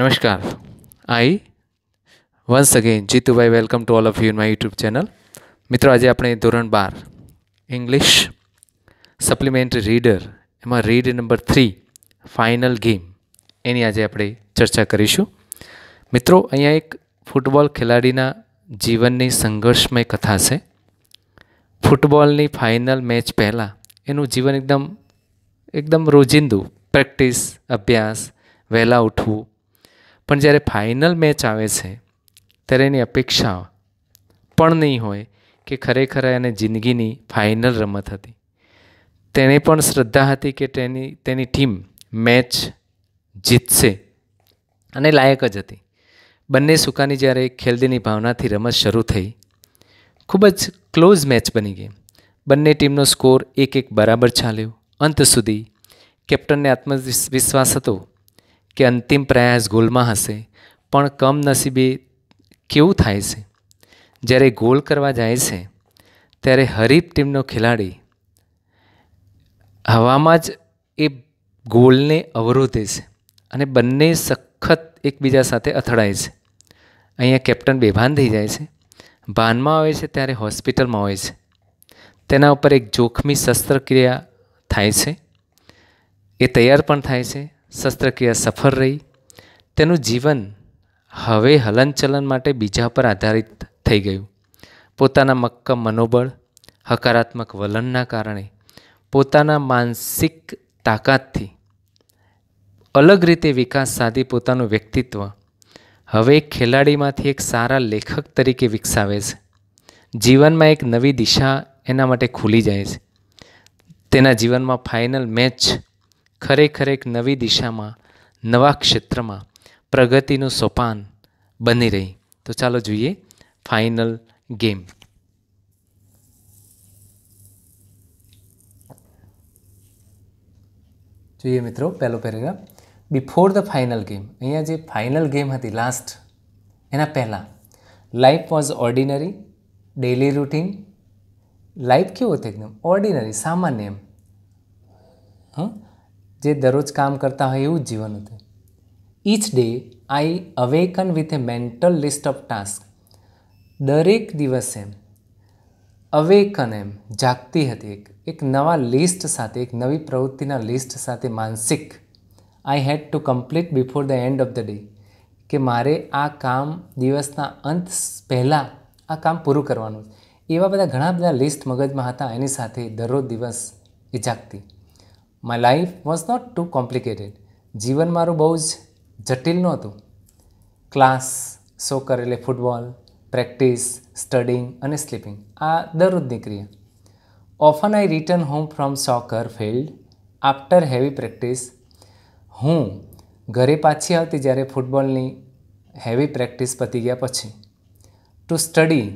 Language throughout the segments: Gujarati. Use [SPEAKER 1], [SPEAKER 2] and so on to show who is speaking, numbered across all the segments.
[SPEAKER 1] Namaskar. I once again Jitubhai welcome to all of you in my YouTube channel મિત્રો આજે આપણે ધોરણ બાર ઇંગ્લિશ સપ્લિમેન્ટરી રીડર એમાં read number three final game એની આજે આપણે ચર્ચા કરીશું મિત્રો અહીંયા એક ફૂટબોલ ખેલાડીના જીવનની સંઘર્ષમય કથા છે ફૂટબોલની ફાઇનલ મેચ પહેલાં એનું જીવન એકદમ એકદમ રોજિંદું પ્રેક્ટિસ અભ્યાસ વહેલા ઉઠવું પણ જ્યારે ફાઇનલ મેચ આવે છે ત્યારે એની અપેક્ષા પણ નહીં હોય કે ખરેખર એને જિંદગીની ફાઇનલ રમત હતી તેણે પણ શ્રદ્ધા હતી કે તેની તેની ટીમ મેચ જીતશે અને લાયક જ હતી બંને સુકાની જ્યારે ખેલદીની ભાવનાથી રમત શરૂ થઈ ખૂબ જ ક્લોઝ મેચ બની ગઈ બંને ટીમનો સ્કોર એક એક બરાબર ચાલ્યો અંત સુધી કેપ્ટનને આત્મવિશ્વાસ હતો કે અંતિમ પ્રયાસ ગોલમાં હશે પણ કમનસીબે કેવું થાય છે જ્યારે ગોલ કરવા જાય છે ત્યારે હરીફ ટીમનો ખેલાડી હવામાં જ એ ગોલને અવરોધે છે અને બંને સખત એકબીજા સાથે અથડાય છે અહીંયા કેપ્ટન બેભાન થઈ જાય છે ભાનમાં આવે છે ત્યારે હોસ્પિટલમાં હોય છે તેના ઉપર એક જોખમી શસ્ત્રક્રિયા થાય છે એ તૈયાર પણ થાય છે શસ્ત્રક્રિયા સફળ રહી તેનું જીવન હવે હલનચલન માટે બીજા પર આધારિત થઈ ગયું પોતાના મક્કમ મનોબળ હકારાત્મક વલણના કારણે પોતાના માનસિક તાકાતથી અલગ રીતે વિકાસ સાધી પોતાનું વ્યક્તિત્વ હવે ખેલાડીમાંથી એક સારા લેખક તરીકે વિકસાવે છે જીવનમાં એક નવી દિશા એના માટે ખુલી જાય છે તેના જીવનમાં ફાઇનલ મેચ ખરેખર એક નવી દિશામાં નવા ક્ષેત્રમાં પ્રગતિનું સોપાન બની રહી તો ચાલો જોઈએ ફાઇનલ ગેમ જોઈએ મિત્રો પહેલો paragraph before the final game અહીંયા જે ફાઇનલ ગેમ હતી લાસ્ટ એના પહેલાં life was ordinary daily routine life કેવું હતું એકદમ ઓર્ડિનરી સામાન્ય એમ હં જે દરરોજ કામ કરતા હોય એવું જ જીવન હતું each day I awaken with a mental list of task દરેક દિવસે અવેકન એમ જાગતી હતી એક એક નવા લિસ્ટ સાથે એક નવી પ્રવૃત્તિના લિસ્ટ સાથે માનસિક I had to complete before the end of the day કે મારે આ કામ દિવસના અંત પહેલાં આ કામ પૂરું કરવાનું એવા બધા ઘણા બધા લિસ્ટ મગજમાં હતા એની સાથે દરરોજ દિવસ એ જાગતી my life was not too complicated જીવન મારું બહુ જ જટિલ નહોતું ક્લાસ શોકર એટલે ફૂટબોલ પ્રેક્ટિસ સ્ટડિંગ અને સ્લીપિંગ આ દરરોજની ક્રિયા often I return home from soccer field after heavy practice હું ઘરે પાછી આવતી જ્યારે ફૂટબોલની હેવી પ્રેક્ટિસ પતી ગયા પછી ટુ સ્ટડી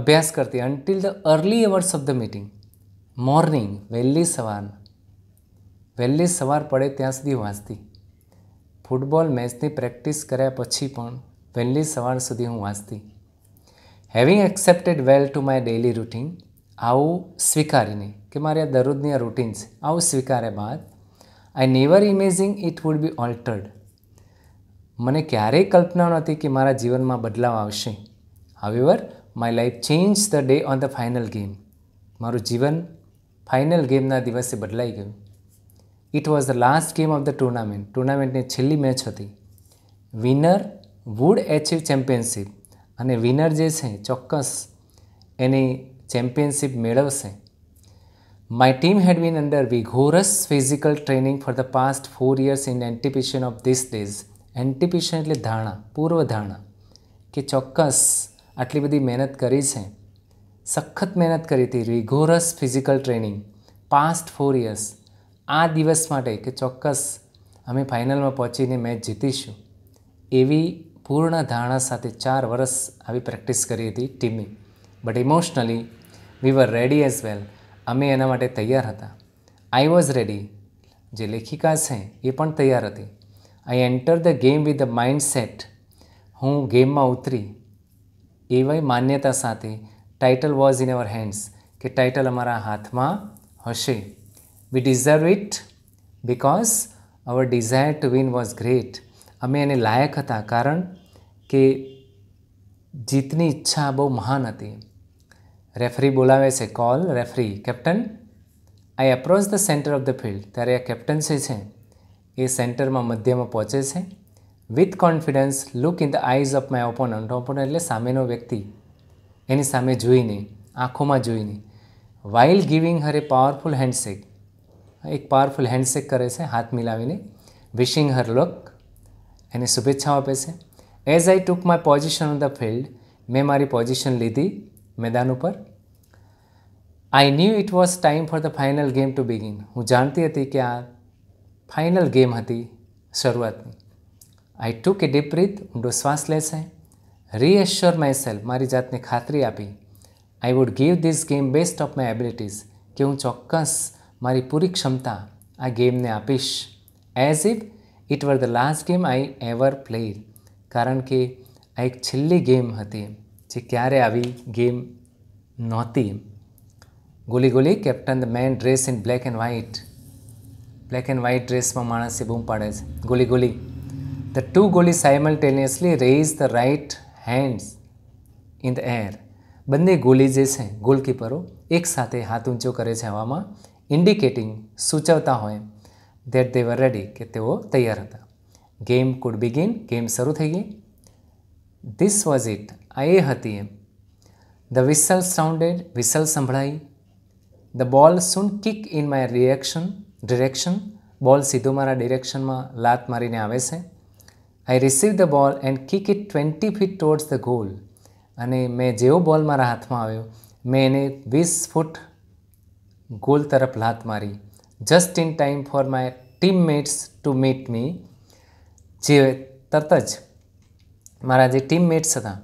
[SPEAKER 1] અભ્યાસ કરતી until the early hours of the meeting morning વહેલી સવાર વહેલી સવાર પડે ત્યાં સુધી વાંચતી ફૂટબોલ મેચની પ્રેક્ટિસ કર્યા પછી પણ વહેલી સવાર સુધી હું વાંચતી having accepted well to my daily routine આવું સ્વીકારીને કે મારી આ દરરોજની આ રૂટીન છે આવું સ્વીકાર્યા બાદ I never imaging it would be altered મને ક્યારેય કલ્પના નહોતી કે મારા જીવનમાં બદલાવ આવશે however my life change the day on the final game મારું જીવન ફાઇનલ ગેમના દિવસે બદલાઈ ગયું it was the last game of the tournament ટુર્નામેન્ટની છેલ્લી મેચ હતી વિનર વુડ એચીવ ચેમ્પિયનશિપ અને વિનર જે છે ચોક્કસ એની ચેમ્પિયનશિપ મેળવશે my team had been under rigorous physical training for the past four years in anticipation of this days anticipation એટલે ધારણા પૂર્વ ધારણા કે ચોક્કસ આટલી બધી મહેનત કરી છે સખત મહેનત કરી હતી rigorous physical training past four years આ દિવસ માટે કે ચોક્કસ અમે ફાઇનલમાં પહોંચીને મેચ જીતીશું એવી પૂર્ણ ધારણા સાથે ચાર વર્ષ આવી પ્રેક્ટિસ કરી હતી ટીમે but emotionally we were ready as well અમે એના માટે તૈયાર હતા આઈ વોઝ રેડી જે લેખિકા છે એ પણ તૈયાર હતી I enter the game with the mind set હું ગેમમાં ઉતરી એવી માન્યતા સાથે title was in our hands કે ટાઇટલ અમારા હાથમાં હશે વી deserve it because our desire to win was great. અમે એને લાયક હતા કારણ કે જીતની ઈચ્છા બહુ મહાન હતી રેફરી બોલાવે છે call referee captain I approach the centre of the field ત્યારે આ કેપ્ટન જે છે એ સેન્ટરમાં મધ્યમાં પહોંચે છે with confidence look in the eyes of my opponent opponent એટલે સામેનો વ્યક્તિ એની સામે જોઈને આંખોમાં જોઈને while giving her a powerful handshake એક પાવરફુલ હેન્ડશેક કરે છે હાથ મિલાવીને વિશિંગ હર લક એને શુભેચ્છાઓ આપે છે as I took my position on the field મેં મારી પોઝિશન લીધી મેદાન ઉપર I knew it was time for the final game to begin હું જાણતી હતી કે આ ફાઇનલ ગેમ હતી શરૂઆતની આઈ ટુક એ ડીપ બ્રીથ ઊંડો શ્વાસ લે છે રીએશ્યોર માય સેલ્ફ મારી જાતને ખાતરી આપી I would give this game best of my abilities કે હું ચોક્કસ મારી પૂરી ક્ષમતા આ ગેમને આપીશ as if it were the last game I ever played કારણ કે આ એક છેલ્લી ગેમ હતી જે ક્યારે આવી ગેમ નહોતી goalie goalie captain the man dress in black and white black and white ડ્રેસમાં માણસે બૂમ પાડે છે goalie goalie the two goalie simultaneously raise the right hands in the air બંને ગોલી જે છે ગોલકીપરો એકસાથે હાથ ઊંચો કરે છે હવામાં ઇન્ડિકેટિંગ સૂચવતા હોય દેટ દે વર રેડી કે તેઓ તૈયાર હતા ગેમ કુડ બિગિન ગેમ શરૂ થઈ ગઈ ધીસ વોઝ ઇટ આ એ હતી એમ ધ વિસલ સાઉન્ડેડ વિસલ સંભળાઈ the ball soon kick in my reaction direction ball સીધો મારા ડિરેક્શનમાં લાત મારીને આવે છે I receive the ball and kick it twenty feet towards the goal અને મેં જેવો બોલ મારા હાથમાં આવ્યો મેં એને વીસ ફૂટ ગોલ તરફ લાત મારી just in time for my teammates to meet me જે તરત જ મારા જે ટીમમેટ્સ હતા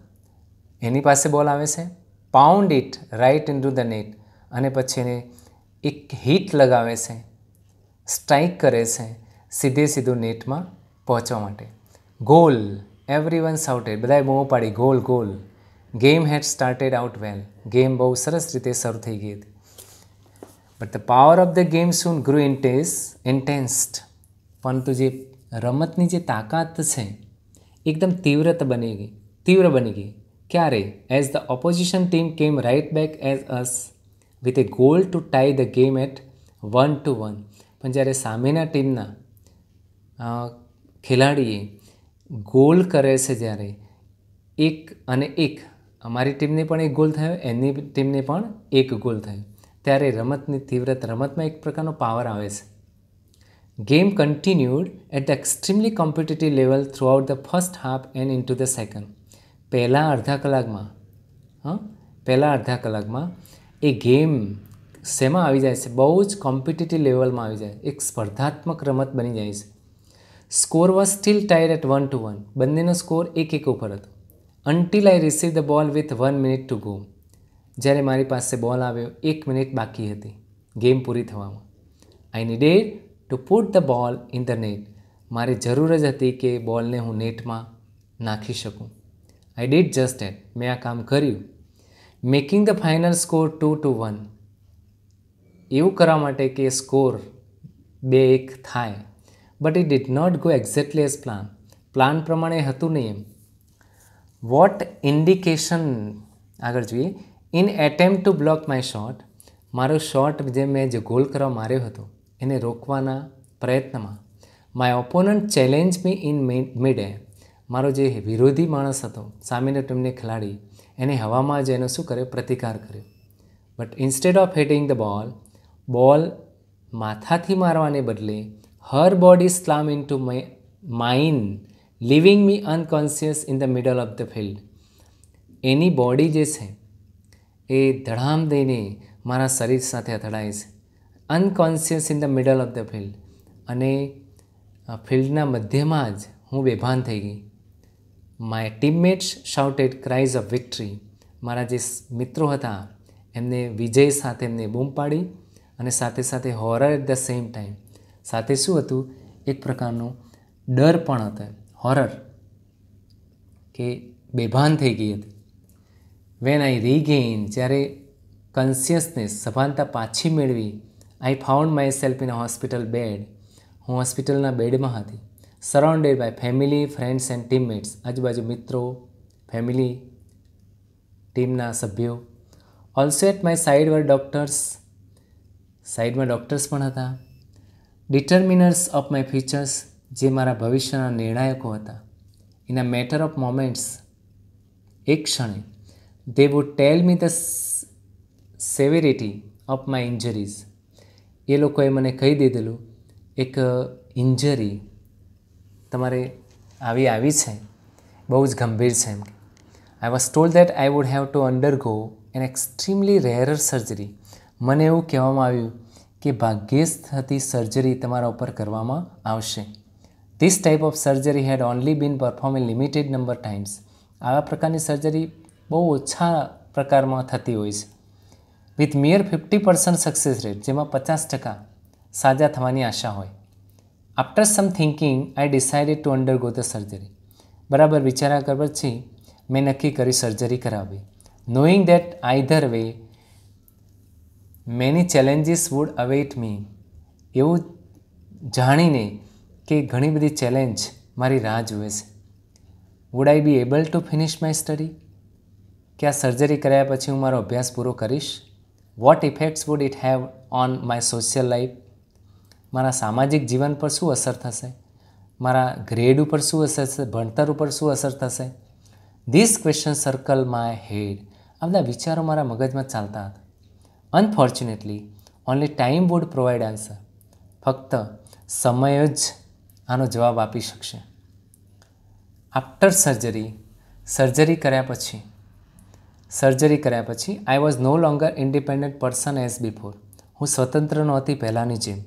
[SPEAKER 1] એની પાસે બોલ આવે છે pound it right into the net અને પછી એને એક હિટ લગાવે છે સ્ટ્રાઇક કરે છે સીધે સીધું નેટમાં પહોંચવા માટે ગોલ એવરી વન સાઉટેડ બધાએ બહુ પાડી goal goal game had started out well game બહુ સરસ રીતે શરૂ થઈ ગઈ હતી but the power of the game soon grew intense intensed પરંતુ જે રમતની જે તાકાત છે એકદમ તીવ્રત બની ગઈ તીવ્ર બની ગઈ ક્યારે as the opposition team came right back as us with a goal to tie the game at one to one પણ જ્યારે સામેના ટીમના ખેલાડીએ ગોલ કરે છે જ્યારે એક અને એક અમારી ટીમને પણ એક ગોલ થયો એની ટીમને પણ એક ગોલ થયો ત્યારે રમતની તીવ્રતા રમતમાં એક પ્રકારનો પાવર આવે છે game continued at the extremely competitive level through throughout the first half and into the second પહેલાં અડધા કલાકમાં હા પહેલાં અડધા કલાકમાં એ ગેમ શેમાં આવી જાય છે બહુ જ કોમ્પિટિટિવ લેવલમાં આવી જાય એક સ્પર્ધાત્મક રમત બની જાય છે score was still tied at one to one બંનેનો સ્કોર એક એક ઉપર હતો until I receive the ball with one minute to go જ્યારે મારી પાસે બોલ આવ્યો એક મિનિટ બાકી હતી ગેમ પૂરી થવામાં I needed to put the ball in the net મારી જરૂર જ હતી કે બોલને હું નેટમાં નાખી શકું આઈ ડીડ જસ્ટ એટ મેં આ કામ કર્યું making the final score to two one એવું કરવા માટે કે સ્કોર બે એક થાય but it did not go exactly as plan plan પ્રમાણે હતું નહીં એમ વોટ ઇન્ડિકેશન આગળ જોઈએ in attempt to block my shot મારો શોટ જે મેં જે ગોલ કરવા માર્યો હતો એને રોકવાના પ્રયત્નમાં my opponent challenge me in mid air મારો જે વિરોધી માણસ હતો સામેનો ટીમને ખેલાડી એને હવામાં જ એનો શું કર્યો પ્રતિકાર કર્યો but instead of hitting the ball ball માથાથી મારવાને બદલે her body slam into mine leaving me unconscious in the middle of the field એની બોડી જે છે એ ધડામ દઈને મારા શરીર સાથે અથડાય છે unconscious in the middle of the field અને ફિલ્ડના મધ્યમાં જ હું બેભાન થઈ ગઈ my teammates shouted cries of victory મારા જે મિત્રો હતા એમને વિજય સાથે એમને બૂમ પાડી અને સાથે સાથે horror at the same time સાથે શું હતું એક પ્રકારનો ડર પણ હતો હોરર કે બેભાન થઈ ગઈ હતી વેન આઈ રીગેઇન જ્યારે કન્સિયસને સભાનતા પાછી મેળવી I found myself in hospital bed હું હોસ્પિટલના બેડમાં હતી surrounded by family friends and teammates આજુબાજુ મિત્રો ફેમિલી ટીમના સભ્યો also at my side were doctors સાઈડમાં ડૉક્ટર્સ પણ હતા ડિટર્મિનર્સ ઓફ માય ફ્યુચર્સ જે મારા ભવિષ્યના નિર્ણાયકો હતા in a matter of moments એક ક્ષણે they would tell me the severity of my injuries એ લોકોએ મને કહી દીધેલું એક ઇન્જરી તમારે આવી આવી છે બહુ જ ગંભીર છે એમ કે I was told that I would have to go an extremely rarer surgery મને એવું કહેવામાં આવ્યું કે ભાગ્યે થતી સર્જરી તમારા ઉપર કરવામાં આવશે this type of surgery had only been perform in limited number times આવા પ્રકારની સર્જરી બહુ ઓછા પ્રકારમાં થતી હોય છે with mere fifty percent success rate જેમાં પચાસ ટકા સાજા થવાની આશા હોય after some thinking I decided to undergo the surgery બરાબર વિચારા કર પછી મેં નક્કી કરી સર્જરી કરાવવી knowing that either way many challenges would await me એવું જાણીને કે ઘણી બધી ચેલેન્જ મારી રાહ જુએ છે would I be able to finish my study કે આ સર્જરી કર્યા પછી હું મારો અભ્યાસ પૂરો કરીશ what effects would it have on my social life મારા સામાજિક જીવન પર શું અસર થશે મારા ગ્રેડ ઉપર શું અસર થશે ભણતર ઉપર શું અસર થશે this question circle my head આ બધા વિચારો મારા મગજમાં ચાલતા હતા unfortunately only time would provide answer ફક્ત સમય જ આનો જવાબ આપી શકશે આફ્ટર સર્જરી સર્જરી કર્યા પછી સર્જરી કર્યા પછી I was no longer independent person as before હું સ્વતંત્ર નહોતી પહેલાંની જેમ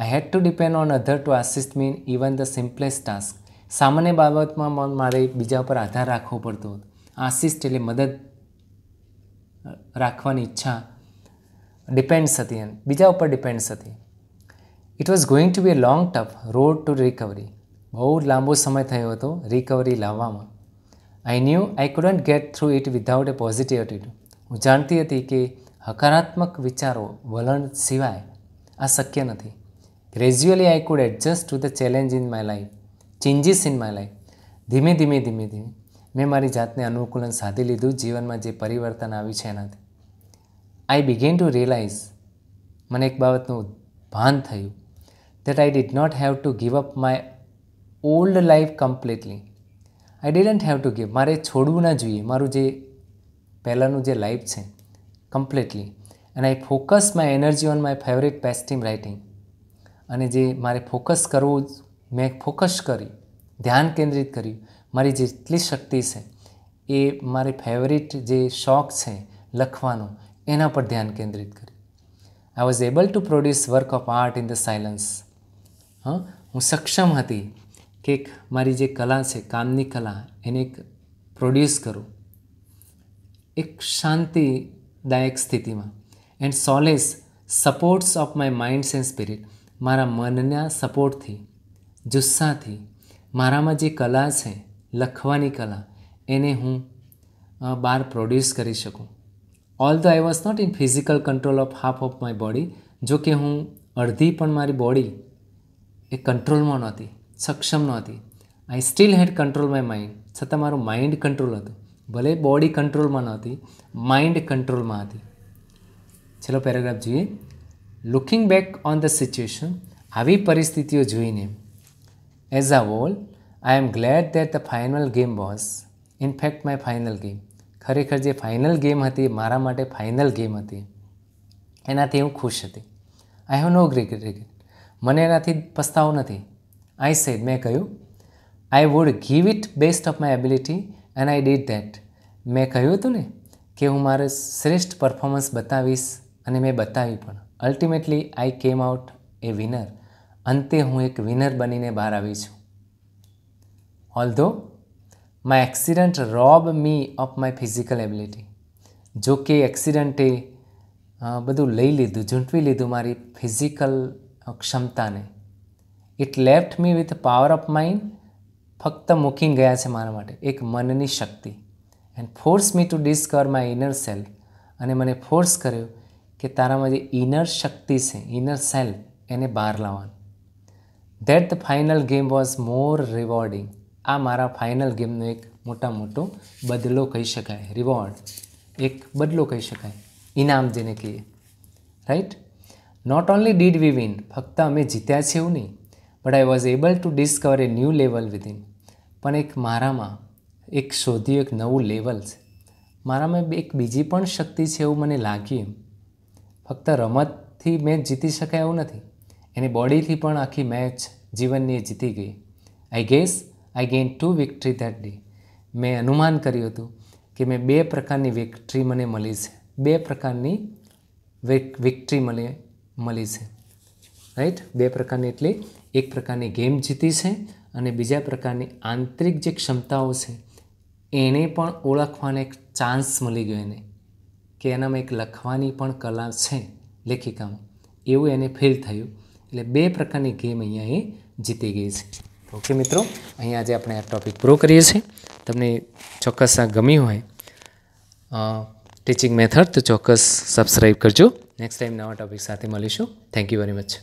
[SPEAKER 1] I had to depend on other to assist mean even the simplest task સામાન્ય બાબતમાં મારે બીજા પર આધાર રાખવો પડતો હતો આસિસ્ટ એટલે મદદ રાખવાની ઈચ્છા ડિપેન્ડ્સ હતી બીજા ઉપર ડિપેન્ડ્સ હતી it was going to be a long tough road to recovery બહુ લાંબો સમય થયો હતો રિકવરી લાવવામાં I knew I couldn't get through it without a positive attitude હું જાણતી હતી કે હકારાત્મક વિચારો વલણ સિવાય આ શક્ય નથી gradually I could adjust to the challenge in my life changes in my life ધીમે ધીમે ધીમે ધીમે મેં મારી જાતને અનુકૂલન સાધી લીધું જીવનમાં જે પરિવર્તન આવ્યું છે એનાથી આઈ બિગેન ટુ રિયલાઇઝ મને એક બાબતનું ભાન થયું that I did not have to give up my old life completely I didn't have to give મારે છોડવું ના જોઈએ મારું જે પહેલાંનું જે લાઈફ છે completely and I focus my energy on my favourite pastime writing અને જે મારે ફોકસ કરવું મેં ફોકસ કરી ધ્યાન કેન્દ્રિત કર્યું મારી જેટલી શક્તિ છે એ મારી ફેવરિટ જે શોખ છે લખવાનો એના પર ધ્યાન કેન્દ્રિત કર્યું I was able to produce work of art in the silence hmm હું સક્ષમ હતી કે મારી જે કલા છે કામની કલા એને એક પ્રોડ્યુસ કરું એક શાંતિદાયક સ્થિતિમાં and solace supports of my minds and spirit મારા મનના સપોર્ટથી જુસ્સાથી મારામાં જે કલા છે લખવાની કલા એને હું બહાર પ્રોડ્યુસ કરી શકું all the I was not in physical control of half of my body જો કે હું અડધી પણ મારી બોડી એ કંટ્રોલમાં નહોતી સક્ષમ નહોતી I still had control my mind છતાં મારું માઇન્ડ કંટ્રોલ હતું ભલે બોડી કંટ્રોલમાં નહોતી માઇન્ડ કંટ્રોલમાં હતી છેલ્લો પેરેગ્રાફ જોઈએ looking back on the situation આવી પરિસ્થિતિઓ જોઈને as a whole I am glad that the final game was in fact my final game ખરેખર જે ફાઇનલ ગેમ હતી એ મારા માટે ફાઇનલ ગેમ હતી એનાથી હું ખુશ હતી આઈ હેવ નો ગ્રેગેટ મને એનાથી પસ્તાવો નથી આઈ સેડ મેં કહ્યું I would give it best of my ability and I did that મેં કહ્યું હતું ને કે હું મારે શ્રેષ્ઠ પરફોર્મન્સ બતાવીશ અને મેં બતાવી પણ અલ્ટિમેટલી આઈ કેમ આઉટ એ વિનર અંતે હું એક વિનર બનીને બહાર આવી છું although my accident rob me of my physical ability જો કે એક્સિડન્ટે બધું લઈ લીધું ઝૂંટવી લીધું મારી ફિઝિકલ ક્ષમતાને it left me with power of mind ફક્ત મૂકી ગયા છે મારા માટે એક મનની શક્તિ and force me to discover my inner self અને મને ફોર્સ કર્યો કે તારામાં જે ઇનર શક્તિ છે ઇનર સેલ્ફ એને બહાર લાવવાનું that the final game was more rewarding આ મારા ફાઇનલ ગેમનો એક મોટા મોટો બદલો કહી શકાય રિવોર્ડ એક બદલો કહી શકાય ઇનામ જેને કહીએ right not only did we win ફક્ત અમે જીત્યા છે એવું નહીં but I was able to discover a new level within પણ એક મારામાં એક શોધ્યું એક નવું લેવલ છે મારામાં એક બીજી પણ શક્તિ છે એવું મને લાગ્યું એમ ફક્ત રમતથી મેચ જીતી શકાય એવું નથી એની બોડીથી પણ આખી મેચ જીવનની જીતી ગઈ I guess I gain to victory that day મેં અનુમાન કર્યું હતું કે મેં બે પ્રકારની વિક્ટરી મને મળી છે બે પ્રકારની વિક્ટરી મને મળી છે રાઈટ બે પ્રકારની એટલે એક પ્રકારની ગેમ જીતી છે અને બીજા પ્રકારની આંતરિક જે ક્ષમતાઓ છે એને પણ ઓળખવાનો એક ચાન્સ મળી ગયો એને કે એનામાં એક લખવાની પણ કલા છે લેખિકામાં એવું એને ફીલ થયું એટલે બે પ્રકારની ગેમ અહીંયા એ જીતી ગઈ છે ઓકે મિત્રો અહીંયા આજે આપણે આ ટૉપિક પૂરો કરીએ છીએ તમને ચોક્કસ આ ગમી હોય ટીચિંગ મેથડ તો ચોક્કસ સબસ્ક્રાઈબ કરજો નેક્સ્ટ ટાઈમ નવા ટૉપિક સાથે મળીશું થેન્ક યુ વેરી મચ